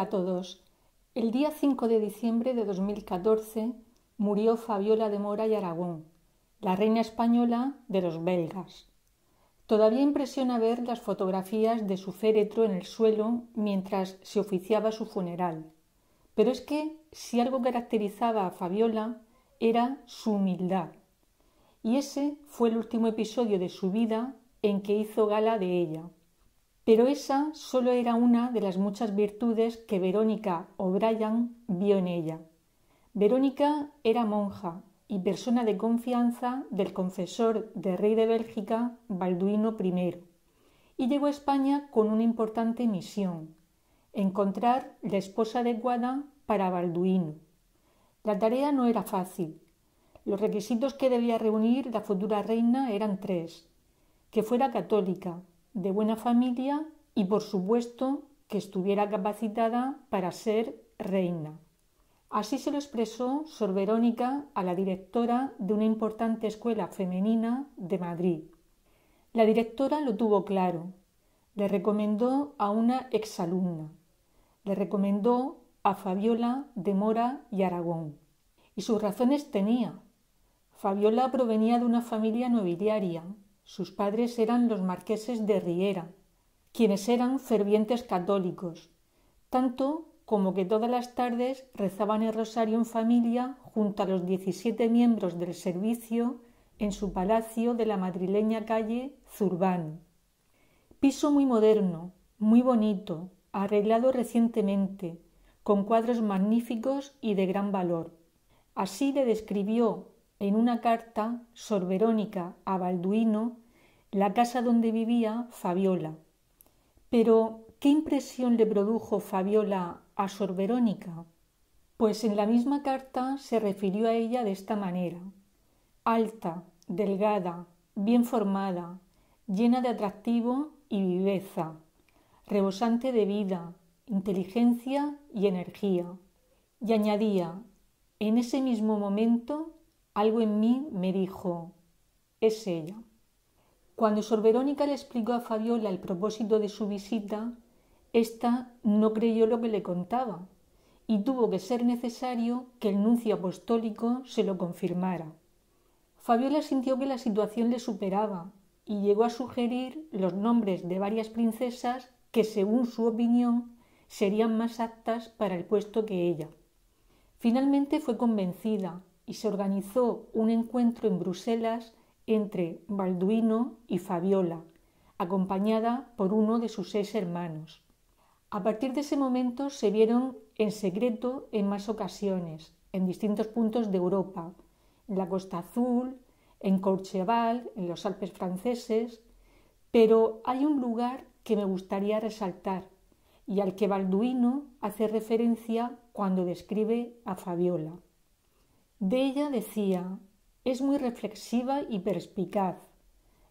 a todos. El día 5 de diciembre de 2014 murió Fabiola de Mora y Aragón, la reina española de los belgas. Todavía impresiona ver las fotografías de su féretro en el suelo mientras se oficiaba su funeral. Pero es que si algo caracterizaba a Fabiola era su humildad. Y ese fue el último episodio de su vida en que hizo gala de ella. Pero esa solo era una de las muchas virtudes que Verónica O'Brien vio en ella. Verónica era monja y persona de confianza del confesor del rey de Bélgica, Balduino I, y llegó a España con una importante misión, encontrar la esposa adecuada para Balduino. La tarea no era fácil. Los requisitos que debía reunir la futura reina eran tres, que fuera católica, de buena familia y por supuesto que estuviera capacitada para ser reina. Así se lo expresó Sor Verónica a la directora de una importante escuela femenina de Madrid. La directora lo tuvo claro. Le recomendó a una exalumna. Le recomendó a Fabiola de Mora y Aragón. Y sus razones tenía. Fabiola provenía de una familia nobiliaria, sus padres eran los marqueses de Riera, quienes eran fervientes católicos, tanto como que todas las tardes rezaban el rosario en familia junto a los diecisiete miembros del servicio en su palacio de la madrileña calle Zurbán. Piso muy moderno, muy bonito, arreglado recientemente, con cuadros magníficos y de gran valor. Así le describió en una carta Sor Verónica a Balduino la casa donde vivía Fabiola. Pero, ¿qué impresión le produjo Fabiola a Sor Verónica? Pues en la misma carta se refirió a ella de esta manera alta, delgada, bien formada, llena de atractivo y viveza, rebosante de vida, inteligencia y energía. Y añadía, en ese mismo momento algo en mí me dijo, es ella. Cuando Sor Verónica le explicó a Fabiola el propósito de su visita, ésta no creyó lo que le contaba y tuvo que ser necesario que el nuncio apostólico se lo confirmara. Fabiola sintió que la situación le superaba y llegó a sugerir los nombres de varias princesas que, según su opinión, serían más aptas para el puesto que ella. Finalmente fue convencida y se organizó un encuentro en Bruselas entre Balduino y Fabiola, acompañada por uno de sus seis hermanos. A partir de ese momento se vieron en secreto en más ocasiones, en distintos puntos de Europa, en la Costa Azul, en Corcheval, en los Alpes franceses, pero hay un lugar que me gustaría resaltar y al que Balduino hace referencia cuando describe a Fabiola. De ella decía es muy reflexiva y perspicaz.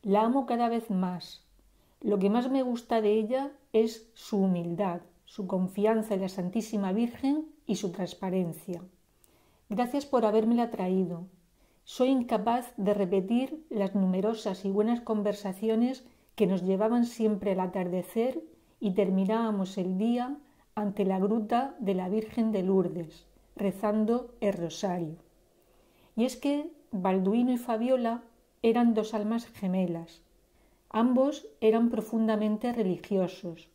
La amo cada vez más. Lo que más me gusta de ella es su humildad, su confianza en la Santísima Virgen y su transparencia. Gracias por habérmela traído. Soy incapaz de repetir las numerosas y buenas conversaciones que nos llevaban siempre al atardecer y terminábamos el día ante la gruta de la Virgen de Lourdes, rezando el rosario. Y es que Balduino y Fabiola eran dos almas gemelas. Ambos eran profundamente religiosos.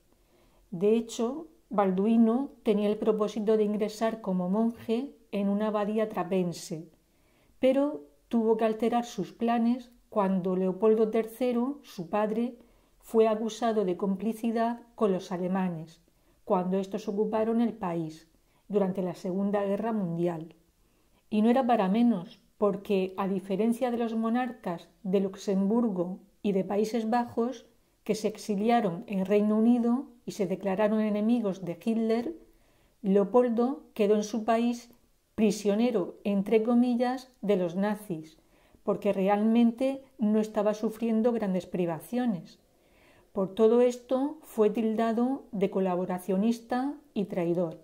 De hecho, Balduino tenía el propósito de ingresar como monje en una abadía trapense, pero tuvo que alterar sus planes cuando Leopoldo III, su padre, fue acusado de complicidad con los alemanes, cuando estos ocuparon el país, durante la Segunda Guerra Mundial. Y no era para menos, porque a diferencia de los monarcas de Luxemburgo y de Países Bajos, que se exiliaron en Reino Unido y se declararon enemigos de Hitler, Leopoldo quedó en su país prisionero, entre comillas, de los nazis, porque realmente no estaba sufriendo grandes privaciones. Por todo esto fue tildado de colaboracionista y traidor.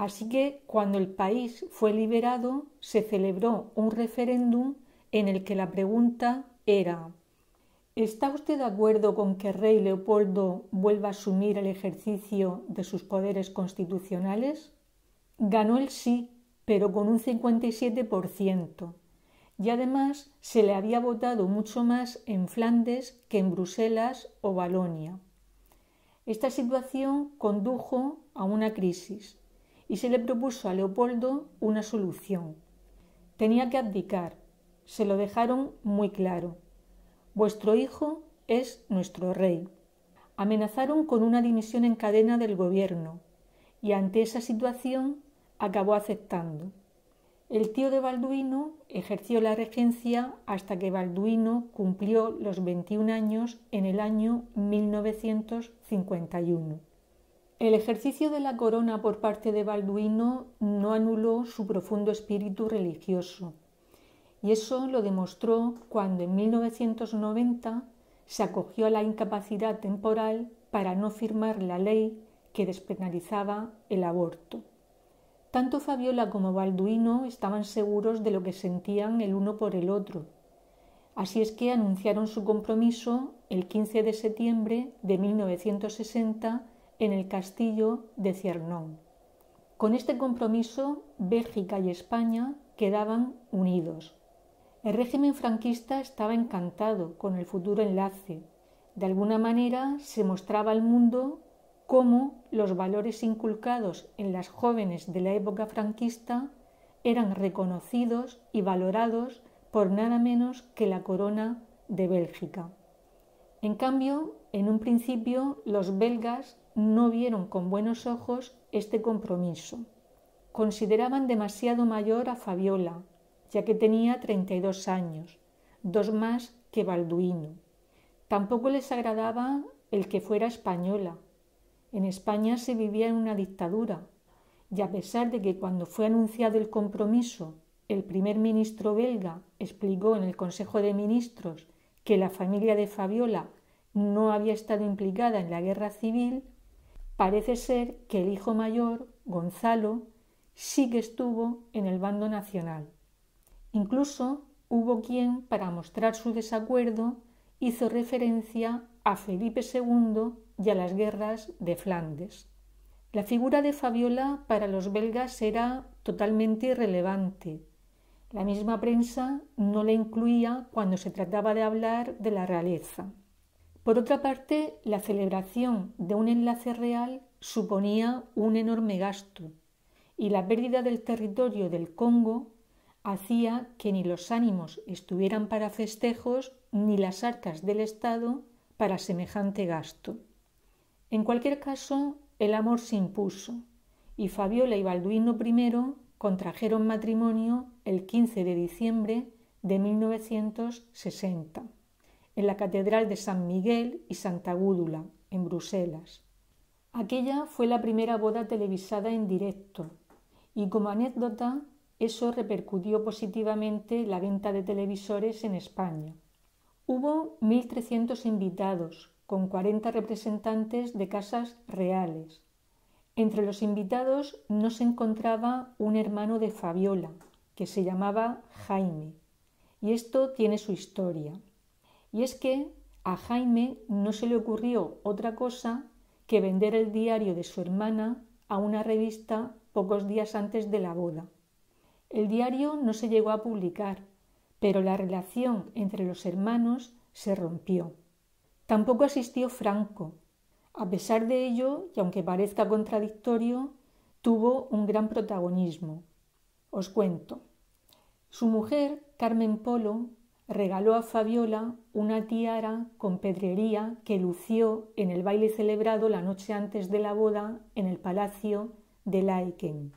Así que cuando el país fue liberado, se celebró un referéndum en el que la pregunta era ¿Está usted de acuerdo con que el rey Leopoldo vuelva a asumir el ejercicio de sus poderes constitucionales? Ganó el sí, pero con un 57%, y además se le había votado mucho más en Flandes que en Bruselas o Balonia. Esta situación condujo a una crisis y se le propuso a Leopoldo una solución. Tenía que abdicar. Se lo dejaron muy claro. Vuestro hijo es nuestro rey. Amenazaron con una dimisión en cadena del gobierno y ante esa situación acabó aceptando. El tío de Balduino ejerció la regencia hasta que Balduino cumplió los veintiún años en el año 1951. El ejercicio de la corona por parte de Balduino no anuló su profundo espíritu religioso, y eso lo demostró cuando en 1990 se acogió a la incapacidad temporal para no firmar la ley que despenalizaba el aborto. Tanto Fabiola como Balduino estaban seguros de lo que sentían el uno por el otro. Así es que anunciaron su compromiso el 15 de septiembre de 1960 en el castillo de Ciernón. Con este compromiso, Bélgica y España quedaban unidos. El régimen franquista estaba encantado con el futuro enlace. De alguna manera se mostraba al mundo cómo los valores inculcados en las jóvenes de la época franquista eran reconocidos y valorados por nada menos que la corona de Bélgica. En cambio, en un principio, los belgas no vieron con buenos ojos este compromiso. Consideraban demasiado mayor a Fabiola, ya que tenía 32 años, dos más que Balduino. Tampoco les agradaba el que fuera española. En España se vivía en una dictadura, y a pesar de que cuando fue anunciado el compromiso, el primer ministro belga explicó en el Consejo de Ministros que la familia de Fabiola no había estado implicada en la guerra civil, parece ser que el hijo mayor, Gonzalo, sí que estuvo en el bando nacional. Incluso hubo quien, para mostrar su desacuerdo, hizo referencia a Felipe II y a las guerras de Flandes. La figura de Fabiola para los belgas era totalmente irrelevante. La misma prensa no la incluía cuando se trataba de hablar de la realeza. Por otra parte, la celebración de un enlace real suponía un enorme gasto y la pérdida del territorio del Congo hacía que ni los ánimos estuvieran para festejos ni las arcas del Estado para semejante gasto. En cualquier caso, el amor se impuso y Fabiola y Balduino I contrajeron matrimonio el 15 de diciembre de 1960 en la Catedral de San Miguel y Santa Gúdula, en Bruselas. Aquella fue la primera boda televisada en directo y como anécdota eso repercutió positivamente la venta de televisores en España. Hubo 1.300 invitados, con 40 representantes de casas reales. Entre los invitados no se encontraba un hermano de Fabiola, que se llamaba Jaime. Y esto tiene su historia. Y es que a Jaime no se le ocurrió otra cosa que vender el diario de su hermana a una revista pocos días antes de la boda. El diario no se llegó a publicar, pero la relación entre los hermanos se rompió. Tampoco asistió Franco. A pesar de ello, y aunque parezca contradictorio, tuvo un gran protagonismo. Os cuento. Su mujer, Carmen Polo, regaló a Fabiola una tiara con pedrería que lució en el baile celebrado la noche antes de la boda en el palacio de Laeken.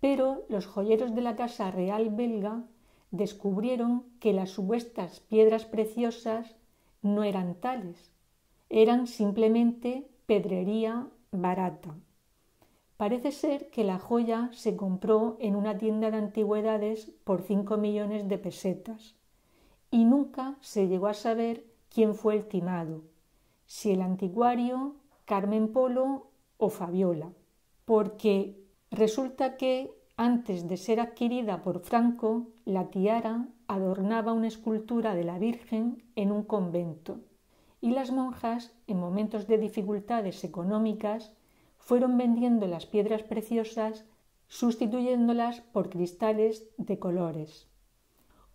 Pero los joyeros de la Casa Real belga descubrieron que las supuestas piedras preciosas no eran tales, eran simplemente pedrería barata. Parece ser que la joya se compró en una tienda de antigüedades por cinco millones de pesetas y nunca se llegó a saber quién fue el timado, si el anticuario, Carmen Polo o Fabiola, porque resulta que antes de ser adquirida por Franco, la tiara adornaba una escultura de la Virgen en un convento, y las monjas, en momentos de dificultades económicas, fueron vendiendo las piedras preciosas, sustituyéndolas por cristales de colores.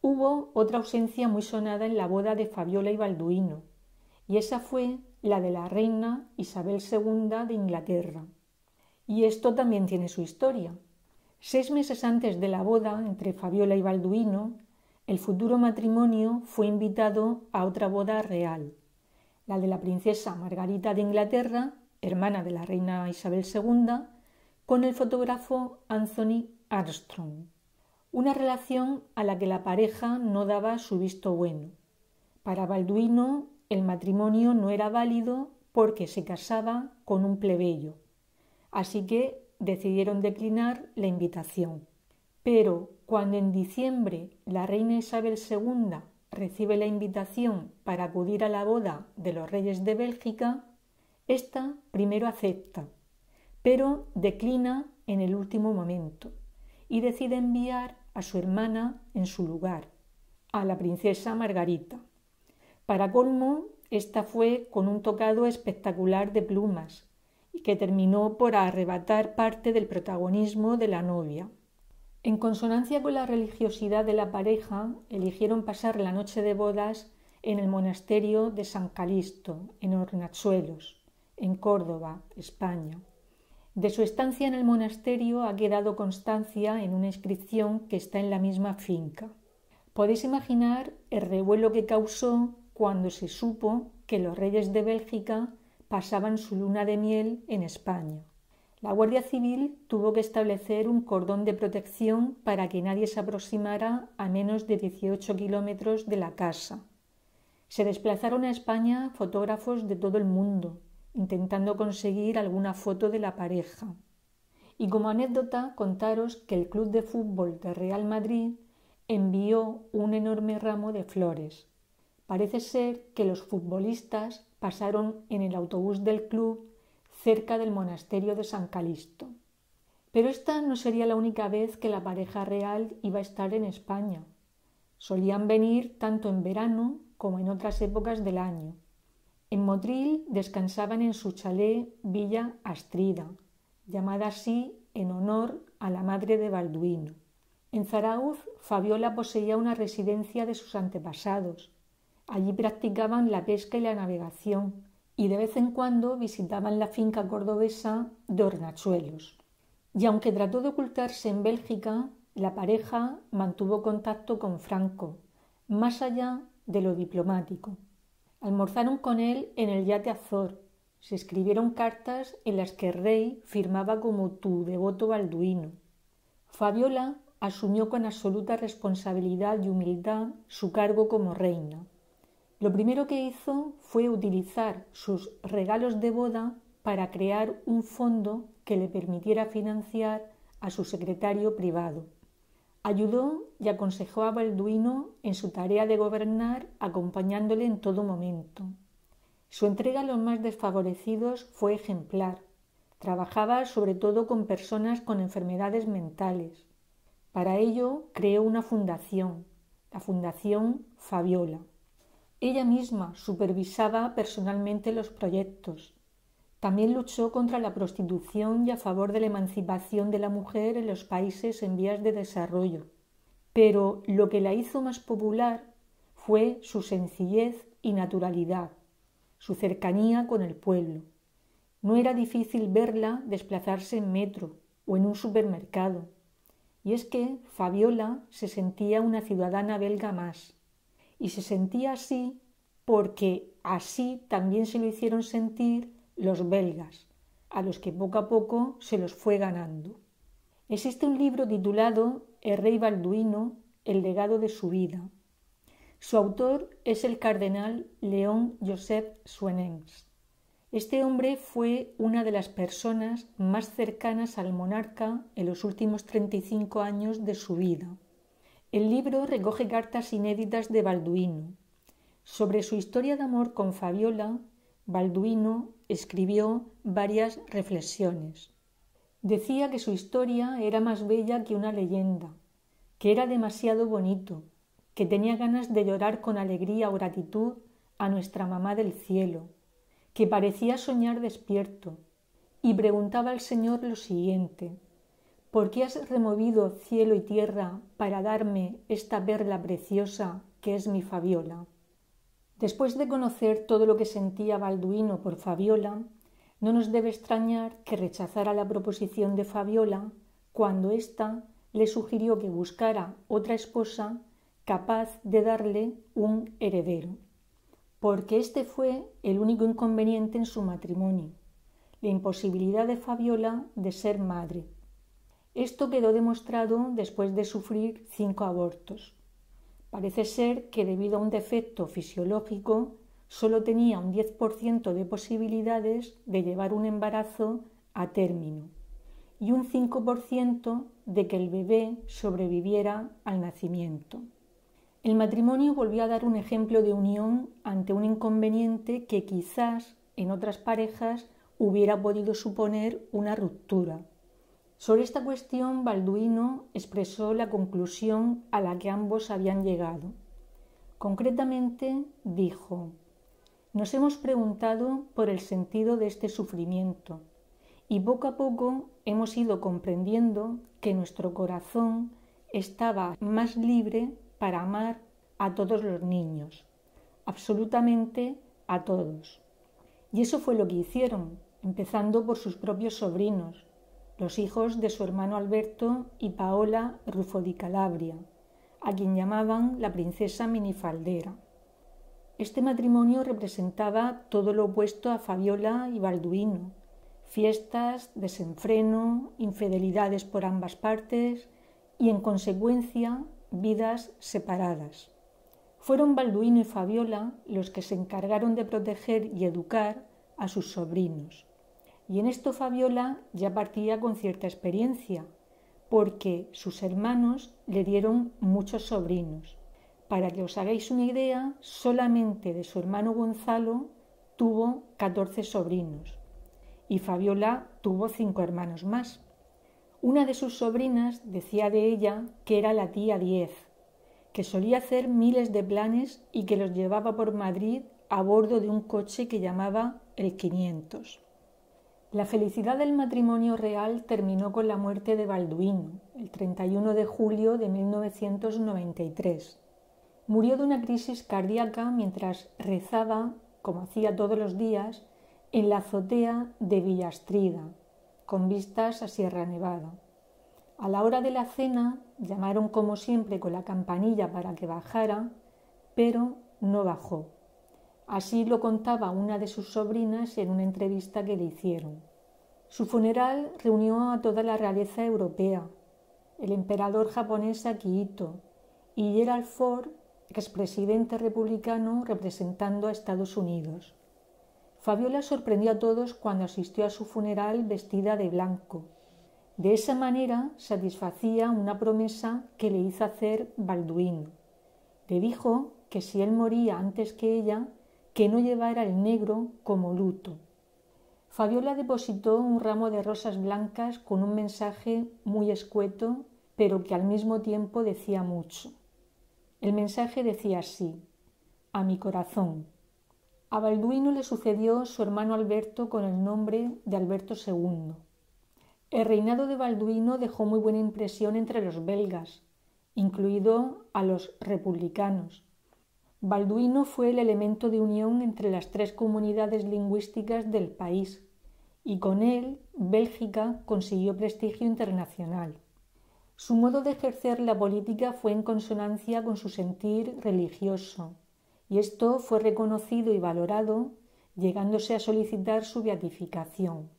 Hubo otra ausencia muy sonada en la boda de Fabiola y Balduino, y esa fue la de la reina Isabel II de Inglaterra. Y esto también tiene su historia. Seis meses antes de la boda entre Fabiola y Balduino, el futuro matrimonio fue invitado a otra boda real, la de la princesa Margarita de Inglaterra, hermana de la reina Isabel II, con el fotógrafo Anthony Armstrong una relación a la que la pareja no daba su visto bueno. Para Balduino el matrimonio no era válido porque se casaba con un plebeyo, así que decidieron declinar la invitación. Pero cuando en diciembre la reina Isabel II recibe la invitación para acudir a la boda de los reyes de Bélgica, ésta primero acepta, pero declina en el último momento y decide enviar a su hermana en su lugar, a la princesa Margarita. Para colmo, esta fue con un tocado espectacular de plumas y que terminó por arrebatar parte del protagonismo de la novia. En consonancia con la religiosidad de la pareja, eligieron pasar la noche de bodas en el monasterio de San Calisto, en Hornachuelos, en Córdoba, España. De su estancia en el monasterio ha quedado constancia en una inscripción que está en la misma finca. Podéis imaginar el revuelo que causó cuando se supo que los reyes de Bélgica pasaban su luna de miel en España. La Guardia Civil tuvo que establecer un cordón de protección para que nadie se aproximara a menos de 18 kilómetros de la casa. Se desplazaron a España fotógrafos de todo el mundo, intentando conseguir alguna foto de la pareja. Y como anécdota, contaros que el Club de Fútbol de Real Madrid envió un enorme ramo de flores. Parece ser que los futbolistas pasaron en el autobús del club cerca del monasterio de San Calixto. Pero esta no sería la única vez que la pareja real iba a estar en España. Solían venir tanto en verano como en otras épocas del año. En Motril descansaban en su chalet Villa Astrida, llamada así en honor a la madre de Balduino. En Zarauz, Fabiola poseía una residencia de sus antepasados. Allí practicaban la pesca y la navegación, y de vez en cuando visitaban la finca cordobesa de Hornachuelos. Y aunque trató de ocultarse en Bélgica, la pareja mantuvo contacto con Franco, más allá de lo diplomático. Almorzaron con él en el yate Azor. Se escribieron cartas en las que Rey firmaba como tu devoto balduino. Fabiola asumió con absoluta responsabilidad y humildad su cargo como reina. Lo primero que hizo fue utilizar sus regalos de boda para crear un fondo que le permitiera financiar a su secretario privado. Ayudó y aconsejó a Balduino en su tarea de gobernar, acompañándole en todo momento. Su entrega a los más desfavorecidos fue ejemplar. Trabajaba sobre todo con personas con enfermedades mentales. Para ello creó una fundación, la Fundación Fabiola. Ella misma supervisaba personalmente los proyectos, también luchó contra la prostitución y a favor de la emancipación de la mujer en los países en vías de desarrollo. Pero lo que la hizo más popular fue su sencillez y naturalidad, su cercanía con el pueblo. No era difícil verla desplazarse en metro o en un supermercado. Y es que Fabiola se sentía una ciudadana belga más. Y se sentía así porque así también se lo hicieron sentir los belgas, a los que poco a poco se los fue ganando. Existe un libro titulado El rey Balduino, el legado de su vida. Su autor es el cardenal León Joseph Suenens. Este hombre fue una de las personas más cercanas al monarca en los últimos 35 años de su vida. El libro recoge cartas inéditas de Balduino. Sobre su historia de amor con Fabiola Balduino escribió varias reflexiones. Decía que su historia era más bella que una leyenda, que era demasiado bonito, que tenía ganas de llorar con alegría o gratitud a nuestra mamá del cielo, que parecía soñar despierto, y preguntaba al Señor lo siguiente ¿Por qué has removido cielo y tierra para darme esta perla preciosa que es mi Fabiola? Después de conocer todo lo que sentía Balduino por Fabiola, no nos debe extrañar que rechazara la proposición de Fabiola cuando ésta le sugirió que buscara otra esposa capaz de darle un heredero, porque este fue el único inconveniente en su matrimonio, la imposibilidad de Fabiola de ser madre. Esto quedó demostrado después de sufrir cinco abortos. Parece ser que debido a un defecto fisiológico solo tenía un 10% de posibilidades de llevar un embarazo a término y un 5% de que el bebé sobreviviera al nacimiento. El matrimonio volvió a dar un ejemplo de unión ante un inconveniente que quizás en otras parejas hubiera podido suponer una ruptura, sobre esta cuestión, Balduino expresó la conclusión a la que ambos habían llegado. Concretamente, dijo, nos hemos preguntado por el sentido de este sufrimiento y poco a poco hemos ido comprendiendo que nuestro corazón estaba más libre para amar a todos los niños, absolutamente a todos. Y eso fue lo que hicieron, empezando por sus propios sobrinos, los hijos de su hermano Alberto y Paola Rufo di Calabria, a quien llamaban la princesa minifaldera. Este matrimonio representaba todo lo opuesto a Fabiola y Balduino. Fiestas, desenfreno, infidelidades por ambas partes y, en consecuencia, vidas separadas. Fueron Balduino y Fabiola los que se encargaron de proteger y educar a sus sobrinos. Y en esto Fabiola ya partía con cierta experiencia, porque sus hermanos le dieron muchos sobrinos. Para que os hagáis una idea, solamente de su hermano Gonzalo tuvo 14 sobrinos y Fabiola tuvo cinco hermanos más. Una de sus sobrinas decía de ella que era la tía Diez, que solía hacer miles de planes y que los llevaba por Madrid a bordo de un coche que llamaba el 500. La felicidad del matrimonio real terminó con la muerte de Balduino, el 31 de julio de 1993. Murió de una crisis cardíaca mientras rezaba, como hacía todos los días, en la azotea de Villastrida, con vistas a Sierra Nevada. A la hora de la cena llamaron como siempre con la campanilla para que bajara, pero no bajó. Así lo contaba una de sus sobrinas en una entrevista que le hicieron. Su funeral reunió a toda la realeza europea, el emperador japonés Akihito y Gerald Ford, expresidente republicano representando a Estados Unidos. Fabiola sorprendió a todos cuando asistió a su funeral vestida de blanco. De esa manera satisfacía una promesa que le hizo hacer Balduino. Le dijo que si él moría antes que ella, que no llevara el negro como luto. Fabiola depositó un ramo de rosas blancas con un mensaje muy escueto, pero que al mismo tiempo decía mucho. El mensaje decía así, a mi corazón. A Balduino le sucedió su hermano Alberto con el nombre de Alberto II. El reinado de Balduino dejó muy buena impresión entre los belgas, incluido a los republicanos, Balduino fue el elemento de unión entre las tres comunidades lingüísticas del país y con él Bélgica consiguió prestigio internacional. Su modo de ejercer la política fue en consonancia con su sentir religioso, y esto fue reconocido y valorado, llegándose a solicitar su beatificación.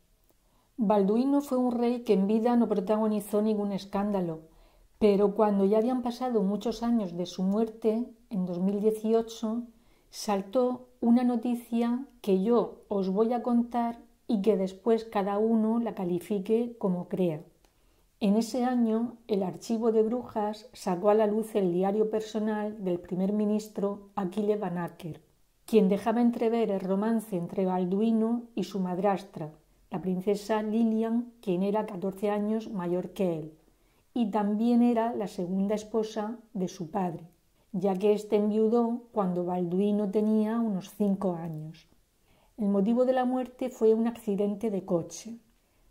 Balduino fue un rey que en vida no protagonizó ningún escándalo, pero cuando ya habían pasado muchos años de su muerte, en 2018, saltó una noticia que yo os voy a contar y que después cada uno la califique como crea. En ese año, el archivo de brujas sacó a la luz el diario personal del primer ministro Aquile Van Acker, quien dejaba entrever el romance entre Balduino y su madrastra, la princesa Lilian, quien era 14 años mayor que él, y también era la segunda esposa de su padre ya que éste enviudó cuando Balduino tenía unos cinco años. El motivo de la muerte fue un accidente de coche.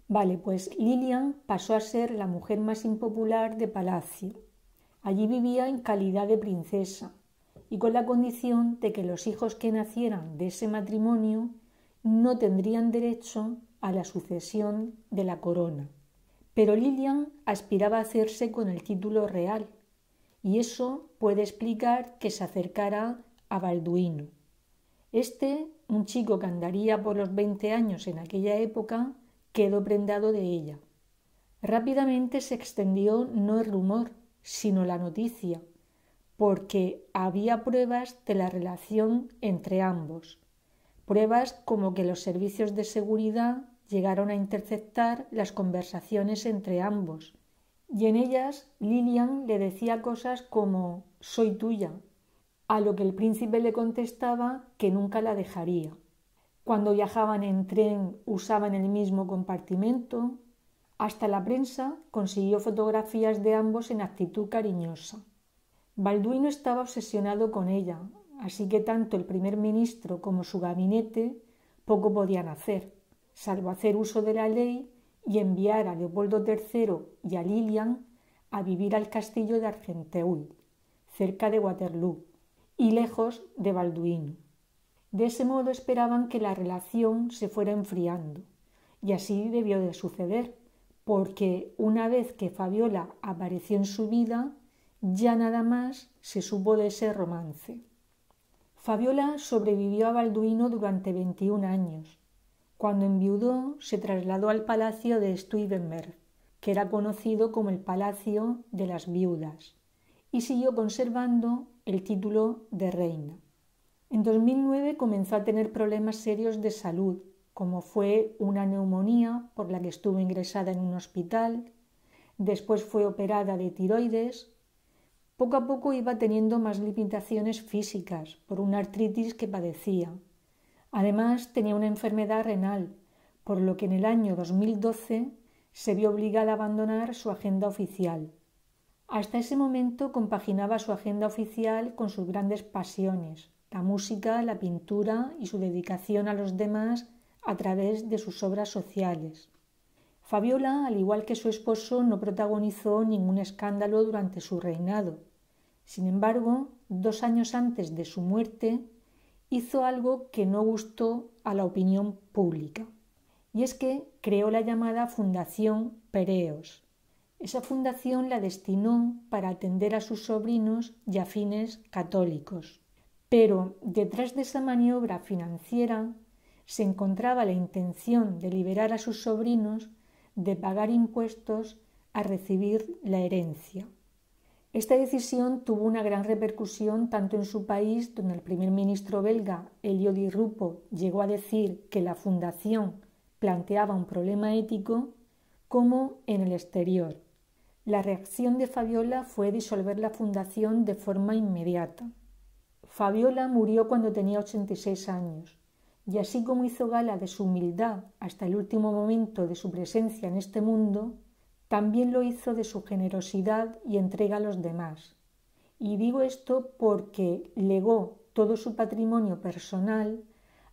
Vale, pues Lilian pasó a ser la mujer más impopular de Palacio. Allí vivía en calidad de princesa y con la condición de que los hijos que nacieran de ese matrimonio no tendrían derecho a la sucesión de la corona. Pero Lilian aspiraba a hacerse con el título real y eso puede explicar que se acercara a Balduino. Este, un chico que andaría por los veinte años en aquella época, quedó prendado de ella. Rápidamente se extendió no el rumor, sino la noticia, porque había pruebas de la relación entre ambos, pruebas como que los servicios de seguridad llegaron a interceptar las conversaciones entre ambos, y en ellas Lilian le decía cosas como soy tuya, a lo que el príncipe le contestaba que nunca la dejaría. Cuando viajaban en tren usaban el mismo compartimento, hasta la prensa consiguió fotografías de ambos en actitud cariñosa. Balduino estaba obsesionado con ella, así que tanto el primer ministro como su gabinete poco podían hacer, salvo hacer uso de la ley y enviar a Leopoldo III y a Lilian a vivir al castillo de Argenteuil, cerca de Waterloo, y lejos de Balduino. De ese modo esperaban que la relación se fuera enfriando, y así debió de suceder, porque una vez que Fabiola apareció en su vida, ya nada más se supo de ese romance. Fabiola sobrevivió a Balduino durante veintiún años, cuando enviudó, se trasladó al palacio de Stuyvenberg, que era conocido como el Palacio de las Viudas, y siguió conservando el título de reina. En 2009 comenzó a tener problemas serios de salud, como fue una neumonía por la que estuvo ingresada en un hospital, después fue operada de tiroides. Poco a poco iba teniendo más limitaciones físicas por una artritis que padecía, Además, tenía una enfermedad renal, por lo que en el año 2012 se vio obligada a abandonar su agenda oficial. Hasta ese momento compaginaba su agenda oficial con sus grandes pasiones, la música, la pintura y su dedicación a los demás a través de sus obras sociales. Fabiola, al igual que su esposo, no protagonizó ningún escándalo durante su reinado. Sin embargo, dos años antes de su muerte, hizo algo que no gustó a la opinión pública, y es que creó la llamada Fundación Pereos. Esa fundación la destinó para atender a sus sobrinos y fines católicos. Pero detrás de esa maniobra financiera se encontraba la intención de liberar a sus sobrinos de pagar impuestos a recibir la herencia. Esta decisión tuvo una gran repercusión tanto en su país, donde el primer ministro belga Elio Di Rupo llegó a decir que la fundación planteaba un problema ético, como en el exterior. La reacción de Fabiola fue disolver la fundación de forma inmediata. Fabiola murió cuando tenía 86 años, y así como hizo gala de su humildad hasta el último momento de su presencia en este mundo, también lo hizo de su generosidad y entrega a los demás. Y digo esto porque legó todo su patrimonio personal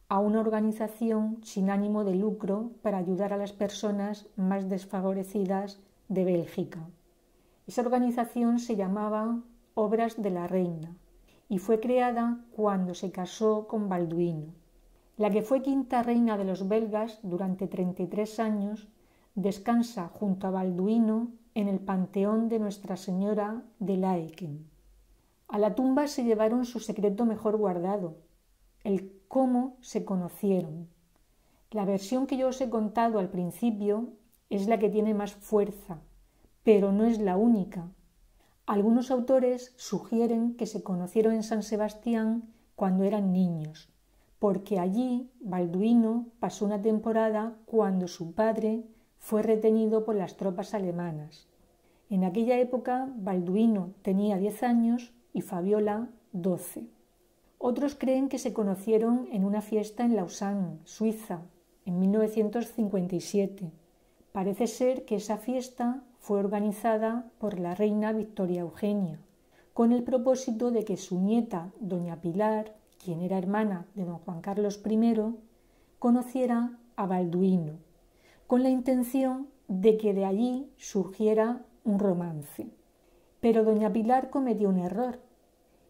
a una organización sin ánimo de lucro para ayudar a las personas más desfavorecidas de Bélgica. Esa organización se llamaba Obras de la Reina y fue creada cuando se casó con Balduino. La que fue quinta reina de los belgas durante 33 años descansa junto a Balduino en el panteón de Nuestra Señora de Laeken. A la tumba se llevaron su secreto mejor guardado, el cómo se conocieron. La versión que yo os he contado al principio es la que tiene más fuerza, pero no es la única. Algunos autores sugieren que se conocieron en San Sebastián cuando eran niños, porque allí Balduino pasó una temporada cuando su padre fue retenido por las tropas alemanas. En aquella época, Balduino tenía diez años y Fabiola doce. Otros creen que se conocieron en una fiesta en Lausanne, Suiza, en 1957. Parece ser que esa fiesta fue organizada por la reina Victoria Eugenia, con el propósito de que su nieta, doña Pilar, quien era hermana de don Juan Carlos I, conociera a Balduino con la intención de que de allí surgiera un romance. Pero doña Pilar cometió un error,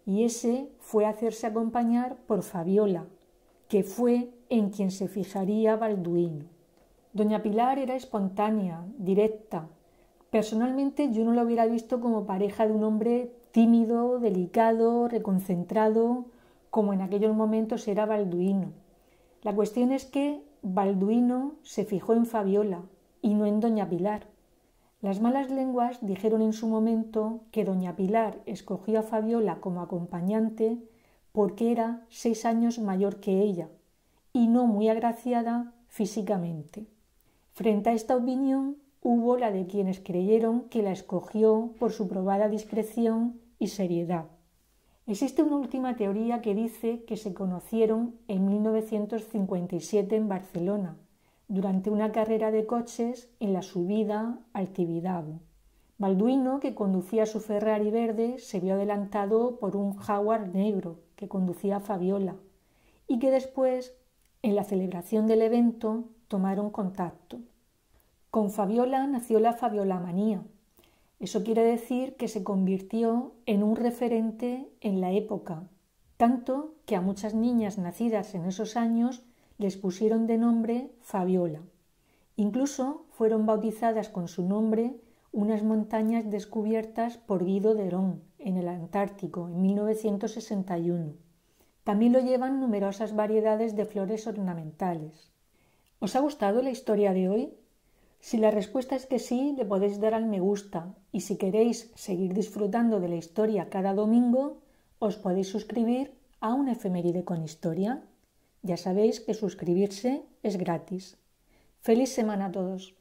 y ese fue hacerse acompañar por Fabiola, que fue en quien se fijaría Balduino. Doña Pilar era espontánea, directa. Personalmente yo no la hubiera visto como pareja de un hombre tímido, delicado, reconcentrado, como en aquellos momentos era Balduino. La cuestión es que Balduino se fijó en Fabiola y no en doña Pilar. Las malas lenguas dijeron en su momento que doña Pilar escogió a Fabiola como acompañante porque era seis años mayor que ella y no muy agraciada físicamente. Frente a esta opinión hubo la de quienes creyeron que la escogió por su probada discreción y seriedad. Existe una última teoría que dice que se conocieron en 1957 en Barcelona, durante una carrera de coches en la subida al Tibidabo. Balduino, que conducía su Ferrari verde, se vio adelantado por un jaguar negro que conducía Fabiola y que después, en la celebración del evento, tomaron contacto. Con Fabiola nació la Fabiola manía, eso quiere decir que se convirtió en un referente en la época, tanto que a muchas niñas nacidas en esos años les pusieron de nombre Fabiola. Incluso fueron bautizadas con su nombre unas montañas descubiertas por Guido Derón en el Antártico en 1961. También lo llevan numerosas variedades de flores ornamentales. ¿Os ha gustado la historia de hoy? Si la respuesta es que sí, le podéis dar al me gusta y si queréis seguir disfrutando de la historia cada domingo, os podéis suscribir a una efeméride con historia. Ya sabéis que suscribirse es gratis. Feliz semana a todos.